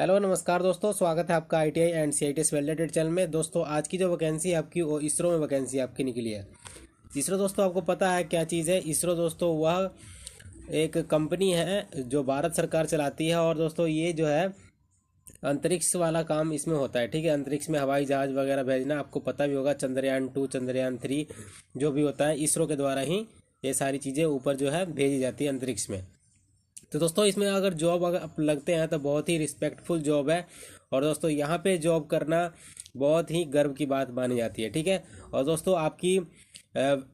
hello नमस्कार दोस्तों स्वागत है आपका ITI and C I T वेलडेटेड चैनल में दोस्तों आज की जो वैकेंसी है आपकी वो इसरो में वैकेंसी आपकी निकली है इसरो दोस्तों आपको पता है क्या चीज़ है इसरो दोस्तों वह एक कंपनी है जो भारत सरकार चलाती है और दोस्तों ये जो है अंतरिक्ष वाला काम इसमें होता है ठीक है अंतरिक्ष में हवाई जहाज़ वगैरह भेजना आपको पता भी होगा चंद्रयान टू चंद्रयान थ्री जो भी होता है इसरो के द्वारा ही ये सारी चीज़ें ऊपर जो है भेजी जाती है अंतरिक्ष में तो दोस्तों इसमें अगर जॉब अगर आप लगते हैं तो बहुत ही रिस्पेक्टफुल जॉब है और दोस्तों यहाँ पे जॉब करना बहुत ही गर्व की बात मानी जाती है ठीक है और दोस्तों आपकी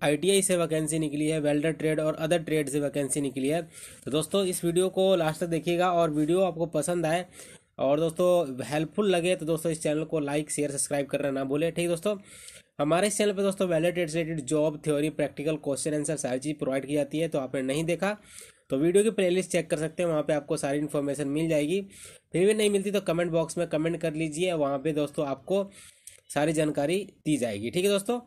आई से वैकेंसी निकली है वेल्डर ट्रेड और अदर ट्रेड से वैकेंसी निकली है तो दोस्तों इस वीडियो को लास्ट तक देखिएगा और वीडियो आपको पसंद आए और दोस्तों हेल्पफुल लगे तो दोस्तों इस चैनल को लाइक शेयर सब्सक्राइब करना ना भूलें ठीक दोस्तों हमारे इस चैनल पर दोस्तों valid related job theory practical question answer सारी चीज़ प्रोवाइड की जाती है तो आपने नहीं देखा तो वीडियो की प्लेलिस्ट चेक कर सकते हैं वहाँ पे आपको सारी इन्फॉर्मेशन मिल जाएगी फिर भी नहीं मिलती तो कमेंट बॉक्स में कमेंट कर लीजिए वहाँ पे दोस्तों आपको सारी जानकारी दी जाएगी ठीक है दोस्तों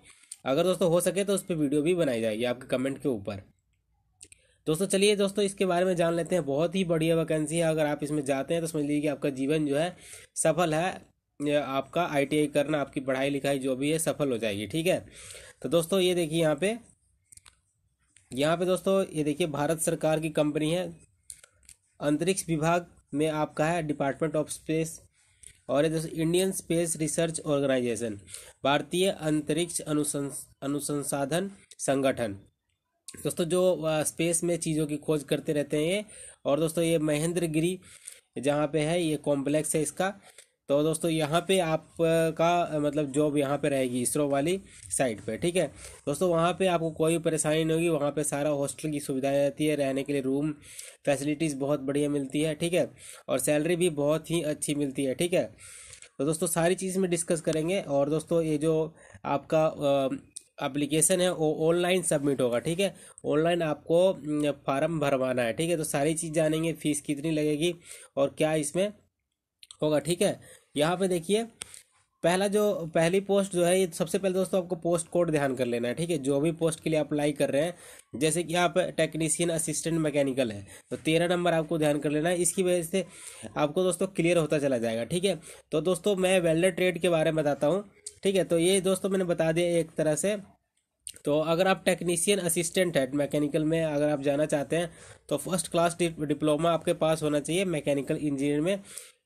अगर दोस्तों हो सके तो उस पर वीडियो भी बनाई जाएगी आपके कमेंट के ऊपर दोस्तों चलिए दोस्तों इसके बारे में जान लेते हैं बहुत ही बढ़िया वैकेंसी है अगर आप इसमें जाते हैं तो समझ लीजिए कि आपका जीवन जो है सफल है आपका आईटीआई करना आपकी पढ़ाई लिखाई जो भी है सफल हो जाएगी ठीक है तो दोस्तों ये देखिए यहाँ पे यहाँ पे दोस्तों ये देखिए भारत सरकार की कंपनी है अंतरिक्ष विभाग में आपका है डिपार्टमेंट ऑफ स्पेस और ये दोस्तों इंडियन स्पेस रिसर्च ऑर्गेनाइजेशन भारतीय अंतरिक्ष अनुसंसाधन संगठन दोस्तों जो स्पेस में चीज़ों की खोज करते रहते हैं ये और दोस्तों ये महेंद्र गिरी जहाँ पे है ये कॉम्प्लेक्स है इसका तो दोस्तों यहाँ पे आपका मतलब जॉब यहाँ पे रहेगी इसरो वाली साइट पे ठीक है दोस्तों वहाँ पे आपको कोई परेशानी नहीं होगी वहाँ पे सारा हॉस्टल की सुविधा रहती है रहने के लिए रूम फैसिलिटीज़ बहुत बढ़िया मिलती है ठीक है और सैलरी भी बहुत ही अच्छी मिलती है ठीक है तो दोस्तों सारी चीज़ में डिस्कस करेंगे और दोस्तों ये जो आपका अप्लीकेशन है वो ऑनलाइन सबमिट होगा ठीक है ऑनलाइन आपको फार्म भरवाना है ठीक है तो सारी चीज़ जानेंगे फीस कितनी लगेगी और क्या इसमें होगा ठीक है यहाँ पे देखिए पहला जो पहली पोस्ट जो है ये सबसे पहले दोस्तों आपको पोस्ट कोड ध्यान कर लेना है ठीक है जो भी पोस्ट के लिए अप्लाई कर रहे हैं जैसे कि आप टेक्नीशियन असिस्टेंट मैकेनिकल है तो तेरह नंबर आपको ध्यान कर लेना है इसकी वजह से आपको दोस्तों क्लियर होता चला जाएगा ठीक है तो दोस्तों मैं वेल्डर ट्रेड के बारे में बताता हूँ ठीक है तो ये दोस्तों मैंने बता दिया एक तरह से तो अगर आप टेक्नीशियन असिस्टेंट है मैकेनिकल में अगर आप जाना चाहते हैं तो फर्स्ट क्लास डिप्लोमा आपके पास होना चाहिए मैकेनिकल इंजीनियर में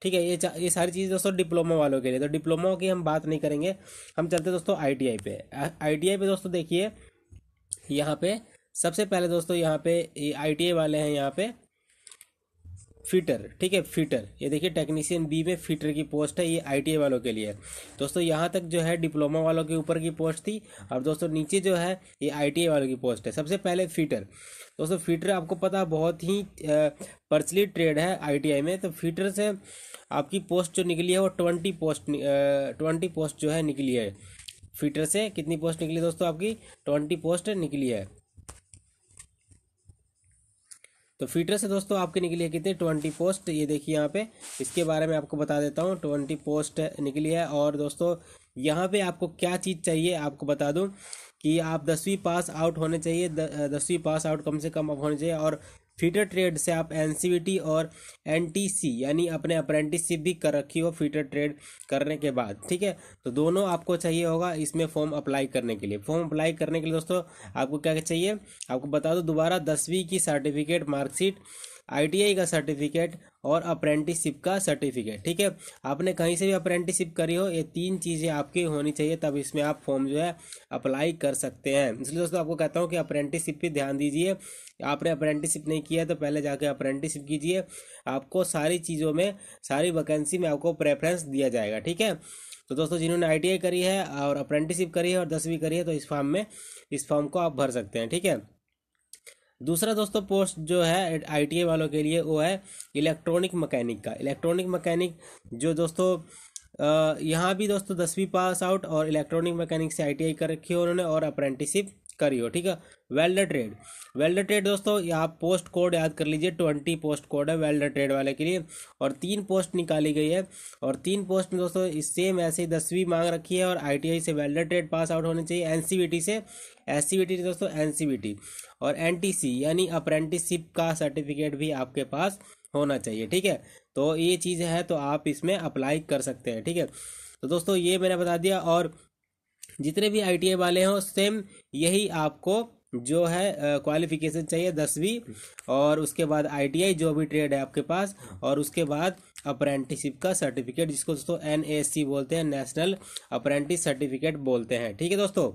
ठीक है ये ये सारी चीज़ दोस्तों डिप्लोमा वालों के लिए तो डिप्लोमा की हम बात नहीं करेंगे हम चलते दोस्तों आई टी आई पे आई टी आई पे दोस्तों देखिए यहाँ पे सबसे पहले दोस्तों यहाँ पे आई टी आई वाले हैं यहाँ पे फिटर ठीक है फिटर ये देखिए टेक्नीशियन बी में फीटर की पोस्ट है ये आईटीआई वालों के लिए दोस्तों यहाँ तक जो है डिप्लोमा वालों के ऊपर की पोस्ट थी और दोस्तों नीचे जो है ये आईटीआई वालों की पोस्ट है सबसे पहले फीटर दोस्तों फीटर आपको पता बहुत ही प्रचलित ट्रेड है आईटीआई में तो फीटर से आपकी पोस्ट जो निकली है वो ट्वेंटी पोस्ट ट्वेंटी पोस्ट जो है निकली है फिटर से कितनी पोस्ट निकली दोस्तों आपकी ट्वेंटी पोस्ट निकली है तो फीटर से दोस्तों आपके निकली है कितने ट्वेंटी पोस्ट ये देखिए यहाँ पे इसके बारे में आपको बता देता हूँ ट्वेंटी पोस्ट निकली है और दोस्तों यहाँ पे आपको क्या चीज़ चाहिए आपको बता दूँ कि आप दसवीं पास आउट होने चाहिए दसवीं पास आउट कम से कम होने चाहिए और फीटर ट्रेड से आप एन और एन यानी अपने अप्रेंटिसशिप भी कर रखी हो फीटर ट्रेड करने के बाद ठीक है तो दोनों आपको चाहिए होगा इसमें फॉर्म अप्लाई करने के लिए फॉर्म अप्लाई करने के लिए दोस्तों आपको क्या चाहिए आपको बता दो दोबारा दसवीं की सर्टिफिकेट मार्कशीट आई का सर्टिफिकेट और अप्रेंटिसशिप का सर्टिफिकेट ठीक है आपने कहीं से भी अप्रेंटिसशिप करी हो ये तीन चीज़ें आपकी होनी चाहिए तब इसमें आप फॉर्म जो है अप्लाई कर सकते हैं इसलिए दोस्तों आपको कहता हूँ कि अप्रेंटिसशिप पे ध्यान दीजिए आपने अप्रेंटिसशिप नहीं किया तो पहले जाके अप्रेंटिसशिप कीजिए आपको सारी चीज़ों में सारी वैकेंसी में आपको प्रेफरेंस दिया जाएगा ठीक है तो दोस्तों जिन्होंने आई करी है और अप्रेंटिसशिप करी है और दसवीं करी है तो इस फॉर्म में इस फॉर्म को आप भर सकते हैं ठीक है दूसरा दोस्तों पोस्ट जो है आई वालों के लिए वो है इलेक्ट्रॉनिक मकैनिक का इलेक्ट्रॉनिक मकैनिक जो दोस्तों यहाँ भी दोस्तों दसवीं पास आउट और इलेक्ट्रॉनिक मकैनिक से आई कर रखी हो उन्होंने और अप्रेंटिसिप करी हो ठीक है वेल्ड ट्रेड वेल्ड ट्रेड दोस्तों आप पोस्ट कोड याद कर लीजिए ट्वेंटी पोस्ट कोड है वेल्ड ट्रेड वाले के लिए और तीन पोस्ट निकाली गई है और तीन पोस्ट में दोस्तों इस सेम ऐसे ही दसवीं मांग रखी है और आई से वेल्ड ट्रेड पास आउट होने चाहिए एन से एस दोस्तों एन और एन यानी अप्रेंटिसशिप का सर्टिफिकेट भी आपके पास होना चाहिए ठीक है तो ये चीज़ है तो आप इसमें अप्लाई कर सकते हैं ठीक है तो दोस्तों ये मैंने बता दिया और जितने भी आई वाले हों सेम यही आपको जो है क्वालिफिकेशन चाहिए दसवीं और उसके बाद आईटीआई जो भी ट्रेड है आपके पास और उसके बाद अप्रेंटिसिप का सर्टिफिकेट जिसको दोस्तों एन बोलते हैं नेशनल अप्रेंटिस सर्टिफिकेट बोलते हैं ठीक है दोस्तों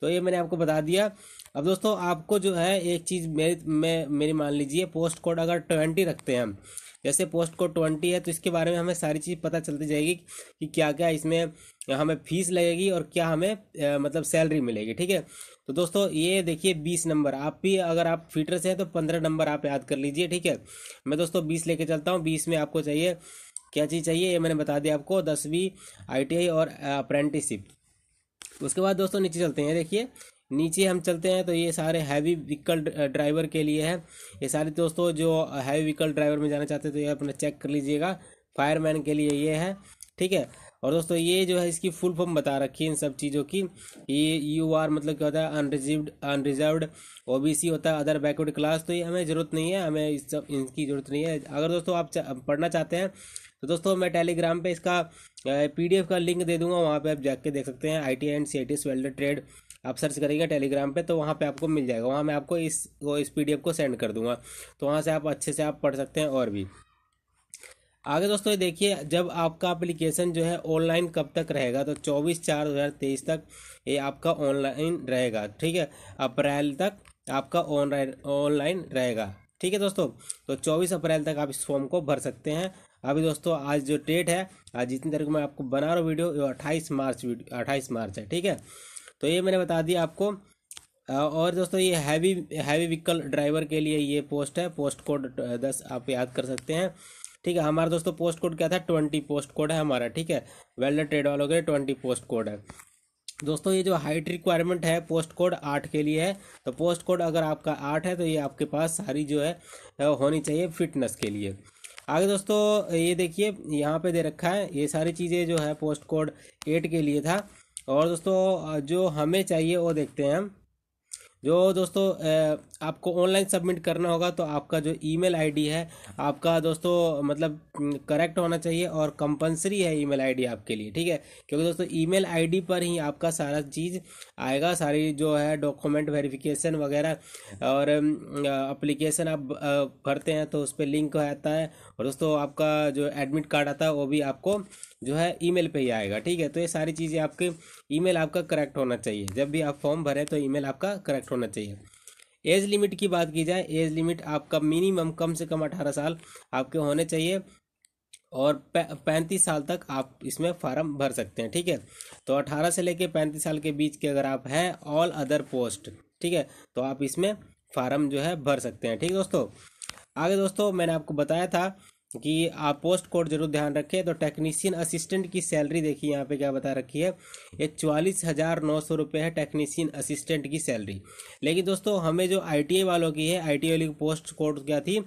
तो ये मैंने आपको बता दिया अब दोस्तों आपको जो है एक चीज़ मेरी मैं मेरी मान लीजिए पोस्ट कोड अगर ट्वेंटी रखते हैं हम जैसे पोस्ट कोड ट्वेंटी है तो इसके बारे में हमें सारी चीज़ पता चलती जाएगी कि क्या क्या इसमें या हमें फीस लगेगी और क्या हमें आ, मतलब सैलरी मिलेगी ठीक है तो दोस्तों ये देखिए बीस नंबर आप भी अगर आप फीटर से हैं तो पंद्रह नंबर आप याद कर लीजिए ठीक है मैं दोस्तों बीस लेके चलता हूँ बीस में आपको चाहिए क्या चीज़ चाहिए ये मैंने बता दिया आपको दसवीं आई और अप्रेंटिसिप उसके बाद दोस्तों नीचे चलते हैं देखिए नीचे हम चलते हैं तो ये सारे हैवी व्हीकल ड्राइवर के लिए है ये सारे दोस्तों जो हैवी व्हीकल ड्राइवर में जाना चाहते हैं तो ये अपना चेक कर लीजिएगा फायरमैन के लिए ये है ठीक है और दोस्तों ये जो है इसकी फुल फॉर्म बता रखी है इन सब चीज़ों की ये यू आर मतलब क्या होता है अनरिजर्व अनरिजर्वड सी होता है अदर बैकवर्ड क्लास तो ये हमें ज़रूरत नहीं है हमें इस सब इनकी ज़रूरत नहीं है अगर दोस्तों आप चा, पढ़ना चाहते हैं तो दोस्तों मैं टेलीग्राम पे इसका पीडीएफ का लिंक दे दूंगा वहाँ पे आप जाके देख सकते हैं IT and C welder trade आप सर्च करेंगे टेलीग्राम पे तो वहाँ पे आपको मिल जाएगा वहाँ मैं आपको इस वो इस पीडीएफ को सेंड कर दूंगा तो वहाँ से आप अच्छे से आप पढ़ सकते हैं और भी आगे दोस्तों देखिए जब आपका एप्लीकेशन जो है ऑनलाइन कब तक रहेगा तो 24 चार तेईस तक ये आपका ऑनलाइन रहेगा ठीक है अप्रैल तक आपका ऑनलाइन ऑनलाइन रहेगा ठीक है दोस्तों तो 24 अप्रैल तक आप इस फॉर्म को भर सकते हैं अभी दोस्तों आज जो डेट है आज जितनी तारीख को मैं आपको बना रहा हूँ वीडियो ये अट्ठाईस मार्च अट्ठाईस मार्च है ठीक है तो ये मैंने बता दिया आपको और दोस्तों ये हैवी हैवी व्हीकल ड्राइवर के लिए ये पोस्ट है पोस्ट कोड दस आप याद कर सकते हैं ठीक है हमारा दोस्तों पोस्ट कोड क्या था ट्वेंटी पोस्ट कोड है हमारा ठीक है वेल्डर ट्रेड वालों के लिए ट्वेंटी पोस्ट कोड है दोस्तों ये जो हाइट रिक्वायरमेंट है पोस्ट कोड आठ के लिए है तो पोस्ट कोड अगर आपका आठ है तो ये आपके पास सारी जो है होनी चाहिए फिटनेस के लिए आगे दोस्तों ये देखिए यहाँ पे दे रखा है ये सारी चीज़ें जो है पोस्ट कोड एट के लिए था और दोस्तों जो हमें चाहिए वो देखते हैं हम जो दोस्तों आपको ऑनलाइन सबमिट करना होगा तो आपका जो ईमेल आईडी है आपका दोस्तों मतलब करेक्ट होना चाहिए और कंपलसरी है ईमेल आईडी आपके लिए ठीक है क्योंकि दोस्तों ईमेल आईडी पर ही आपका सारा चीज़ आएगा सारी जो है डॉक्यूमेंट वेरिफिकेशन वगैरह और अप्लीकेशन आप भरते हैं तो उस पर लिंक आता है और दोस्तों आपका जो एडमिट कार्ड आता है वो भी आपको जो है ईमेल पे ही आएगा ठीक है तो ये सारी चीज़ें आपके ईमेल आपका करेक्ट होना चाहिए जब भी आप फॉर्म भरें तो ईमेल आपका करेक्ट होना चाहिए एज लिमिट की बात की जाए एज लिमिट आपका मिनिमम कम से कम अठारह साल आपके होने चाहिए और पैंतीस साल तक आप इसमें फार्म भर सकते हैं ठीक है तो अठारह से लेकर पैंतीस साल के बीच के अगर आप हैं ऑल अदर पोस्ट ठीक है तो आप इसमें फार्म जो है भर सकते हैं ठीक है दोस्तों आगे दोस्तों मैंने आपको बताया था कि आप पोस्ट कोड जरूर ध्यान रखें तो टेक्नीशियन असिस्टेंट की सैलरी देखिए यहाँ पे क्या बता रखी है ये चवालीस हज़ार नौ सौ रुपये है टेक्नीशियन असिस्टेंट की सैलरी लेकिन दोस्तों हमें जो आई वालों की है आई वाली पोस्ट कोड क्या थी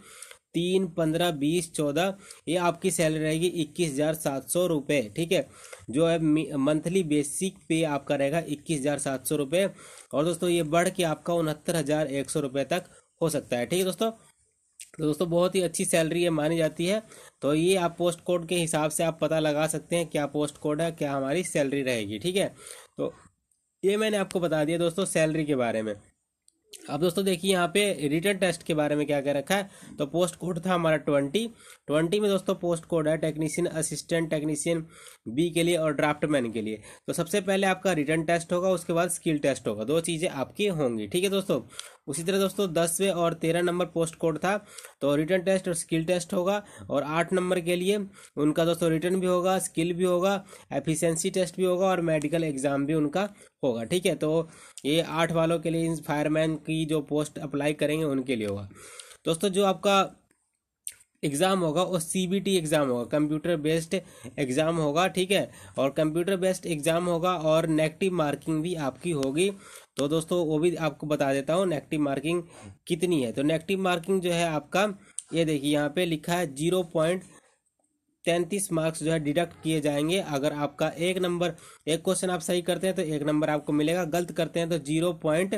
तीन पंद्रह बीस चौदह ये आपकी सैलरी रहेगी इक्कीस हज़ार सात सौ रुपये ठीक है जो है मंथली बेसिक पे आपका रहेगा इक्कीस हज़ार सात सौ रुपये और दोस्तों ये बढ़ के आपका उनहत्तर हज़ार एक सौ रुपये तक हो सकता है ठीक है दोस्तों तो दोस्तों बहुत ही अच्छी सैलरी है मानी जाती है तो ये आप पोस्ट कोड के हिसाब से आप पता लगा सकते हैं क्या पोस्ट कोड है क्या हमारी सैलरी रहेगी ठीक है तो ये मैंने आपको बता दिया दोस्तों सैलरी के बारे में अब दोस्तों देखिए यहाँ पे रिटर्न टेस्ट के बारे में क्या कह रखा है तो पोस्ट कोड था हमारा ट्वेंटी ट्वेंटी में दोस्तों पोस्ट कोड है टेक्नीशियन असिस्टेंट टेक्नीशियन बी के लिए और ड्राफ्टमैन के लिए तो सबसे पहले आपका रिटर्न टेस्ट होगा उसके बाद स्किल टेस्ट होगा दो चीज़ें आपकी होंगी ठीक है दोस्तों उसी तरह दोस्तों दसवें और तेरह नंबर पोस्ट कोड था तो रिटर्न टेस्ट और स्किल टेस्ट होगा और आठ नंबर के लिए उनका दोस्तों रिटर्न भी होगा स्किल भी होगा एफिशिएंसी टेस्ट भी होगा और मेडिकल एग्जाम भी उनका होगा ठीक है तो ये आठ वालों के लिए फायरमैन की जो पोस्ट अप्लाई करेंगे उनके लिए होगा दोस्तों जो आपका एग्ज़ाम होगा वो सी बी टी एग्ज़ाम होगा कंप्यूटर बेस्ड एग्ज़ाम होगा ठीक है और कंप्यूटर बेस्ड एग्ज़ाम होगा और नेगेटिव मार्किंग भी आपकी होगी तो दोस्तों वो भी आपको बता देता हूँ नेगेटिव मार्किंग कितनी है तो नेगेटिव मार्किंग जो है आपका ये देखिए यहाँ पे लिखा है जीरो पॉइंट तैंतीस मार्क्स जो है डिडक्ट किए जाएंगे अगर आपका एक नंबर एक क्वेश्चन आप सही करते हैं तो एक नंबर आपको मिलेगा गलत करते हैं तो जीरो पॉइंट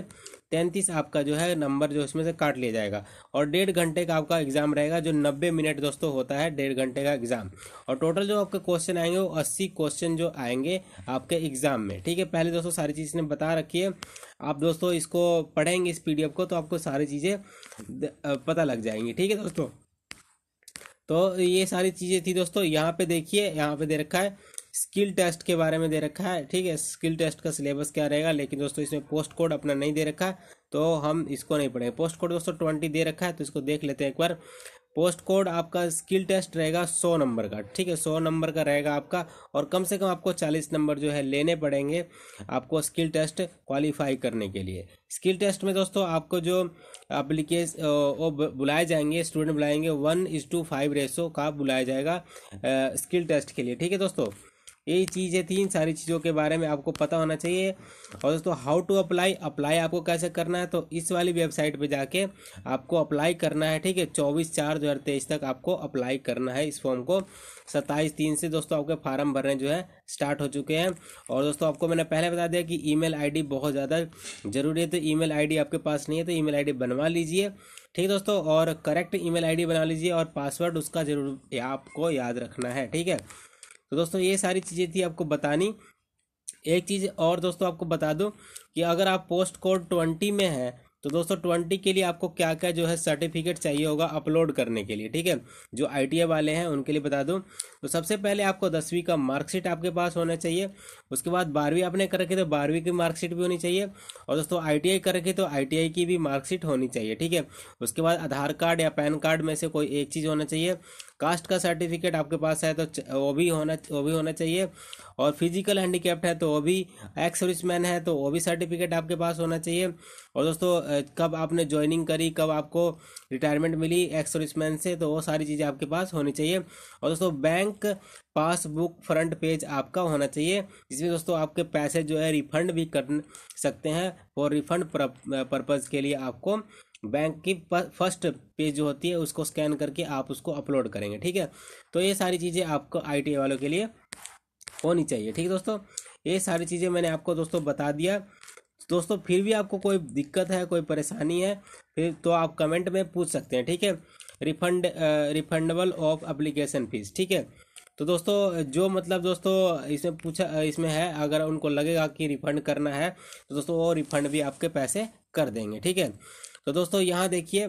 तैंतीस आपका जो है नंबर जो इसमें से काट लिया जाएगा और डेढ़ घंटे का आपका एग्जाम रहेगा जो नब्बे मिनट दोस्तों होता है डेढ़ घंटे का एग्जाम और टोटल जो आपके क्वेश्चन आएंगे वो अस्सी क्वेश्चन जो आएंगे आपके एग्जाम में ठीक है पहले दोस्तों सारी चीज़ ने बता रखी है आप दोस्तों इसको पढ़ेंगे इस पी को तो आपको सारी चीज़ें पता लग जाएंगी ठीक है दोस्तों तो ये सारी चीज़ें थी दोस्तों यहाँ पे देखिए यहाँ पे दे रखा है स्किल टेस्ट के बारे में दे रखा है ठीक है स्किल टेस्ट का सिलेबस क्या रहेगा लेकिन दोस्तों इसमें पोस्ट कोड अपना नहीं दे रखा है तो हम इसको नहीं पढ़ेंगे पोस्ट कोड दोस्तों ट्वेंटी दे रखा है तो इसको देख लेते हैं एक बार पोस्ट कोड आपका स्किल टेस्ट रहेगा सौ नंबर का ठीक है सौ नंबर का रहेगा आपका और कम से कम आपको चालीस नंबर जो है लेने पड़ेंगे आपको स्किल टेस्ट क्वालिफाई करने के लिए स्किल टेस्ट में दोस्तों आपको जो अप्लीकेश वो बुलाए जाएंगे स्टूडेंट बुलाएंगे one is to five ratio का बुलाया जाएगा स्किल टेस्ट के लिए ठीक है दोस्तों यही चीज़ें थी इन सारी चीज़ों के बारे में आपको पता होना चाहिए और दोस्तों हाउ टू अप्लाई अप्लाई आपको कैसे करना है तो इस वाली वेबसाइट पे जाके आपको अप्लाई करना है ठीक है चौबीस चार दो तक आपको अप्लाई करना है इस फॉर्म को सत्ताईस तीन से दोस्तों आपके फार्म भरने जो है स्टार्ट हो चुके हैं और दोस्तों आपको मैंने पहले बता दिया कि ई मेल बहुत ज़्यादा ज़रूरी है तो ई मेल आपके पास नहीं है तो ई मेल बनवा लीजिए ठीक दोस्तों और करेक्ट ईमेल आईडी बना लीजिए और पासवर्ड उसका जरूर आपको याद रखना है ठीक है तो दोस्तों ये सारी चीज़ें थी आपको बतानी एक चीज़ और दोस्तों आपको बता दूँ कि अगर आप पोस्ट कोड ट्वेंटी में हैं तो दोस्तों ट्वेंटी के लिए आपको क्या क्या जो है सर्टिफिकेट चाहिए होगा अपलोड करने के लिए ठीक है जो आई वाले हैं उनके लिए बता दूं तो सबसे पहले आपको दसवीं का मार्कशीट आपके पास होना चाहिए उसके बाद बारहवीं आपने कर रखी तो बारहवीं की मार्कशीट भी होनी चाहिए और दोस्तों आई कर रखी तो आई की भी मार्कशीट होनी चाहिए ठीक है उसके बाद आधार कार्ड या पैन कार्ड में से कोई एक चीज़ होना चाहिए कास्ट का सर्टिफिकेट आपके पास है तो वो भी होना वो भी होना चाहिए और फिजिकल हैंडीकेप्ट है तो वो भी एक्स सर्विस मैन है तो वो भी सर्टिफिकेट आपके पास होना चाहिए और दोस्तों कब आपने ज्वाइनिंग करी कब आपको रिटायरमेंट मिली एक्स सर्विस मैन से तो वो सारी चीज़ें आपके पास होनी चाहिए और दोस्तों बैंक पासबुक फ्रंट पेज आपका होना चाहिए जिसमें दोस्तों आपके पैसे जो है रिफंड भी कर सकते हैं और रिफंड पर्पज़ के लिए आपको बैंक की फर्स्ट पेज जो होती है उसको स्कैन करके आप उसको अपलोड करेंगे ठीक है तो ये सारी चीज़ें आपको आई वालों के लिए होनी चाहिए ठीक है दोस्तों ये सारी चीज़ें मैंने आपको दोस्तों बता दिया दोस्तों फिर भी आपको कोई दिक्कत है कोई परेशानी है फिर तो आप कमेंट में पूछ सकते हैं ठीक है refund refundable of application fees ठीक है तो दोस्तों जो मतलब दोस्तों इसमें पूछा इसमें है अगर उनको लगेगा कि रिफंड करना है तो दोस्तों वो रिफंड भी आपके पैसे कर देंगे ठीक है तो दोस्तों यहाँ देखिए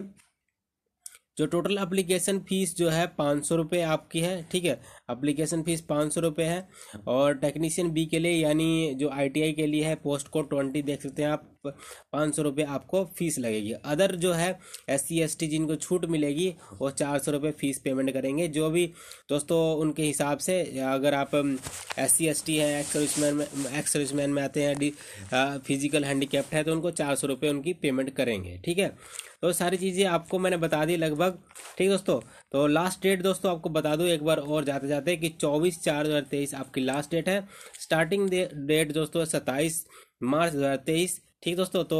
जो टोटल अप्लीकेशन फीस जो है पाँच सौ रुपये आपकी है ठीक है अप्लीकेशन फ़ीस पाँच सौ रुपये है और टेक्नीशियन बी के लिए यानी जो आईटीआई के लिए है पोस्ट कोड ट्वेंटी देख सकते हैं आप पाँच सौ रुपये आपको फ़ीस लगेगी अदर जो है एस सी एस टी जिनको छूट मिलेगी वो चार सौ रुपये फ़ीस पेमेंट करेंगे जो भी दोस्तों उनके हिसाब से अगर आप एस सी एस टी हैं एक्स सर्विसमैन में एक्स सर्विसमैन में आते हैं डी फिजिकल हैंडीकेप्ट है तो उनको चार सौ रुपये उनकी पेमेंट करेंगे ठीक है तो सारी चीज़ें आपको मैंने बता दी लगभग ठीक दोस्तों तो लास्ट डेट दोस्तों आपको बता दूँ एक बार और जाते जाते जाते हैं कि चौबीस चार दो हज़ार तेईस आपकी लास्ट डेट है स्टार्टिंग डेट दोस्तों सत्ताईस मार्च दो हज़ार तेईस ठीक दोस्तों तो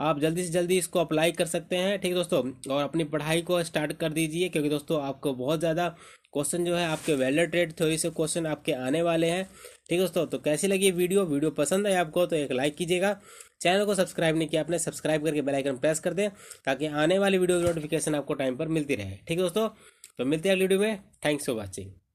आप जल्दी से जल्दी इसको अप्लाई कर सकते हैं ठीक दोस्तों और अपनी पढ़ाई को स्टार्ट कर दीजिए क्योंकि दोस्तों आपको बहुत ज़्यादा क्वेश्चन जो है आपके वेलर ट्रेड थ्योरी से क्वेश्चन आपके आने वाले हैं ठीक दोस्तों तो कैसी लगी वीडियो वीडियो पसंद है आपको तो एक लाइक कीजिएगा चैनल को सब्सक्राइब नहीं किया आपने सब्सक्राइब करके बेलाइकन प्रेस कर दें ताकि आने वाली वीडियो की नोटिफिकेशन आपको टाइम पर मिलती रहे ठीक है दोस्तों तो मिलते हैं अगली वीडियो में थैंक्स फॉर वॉचिंग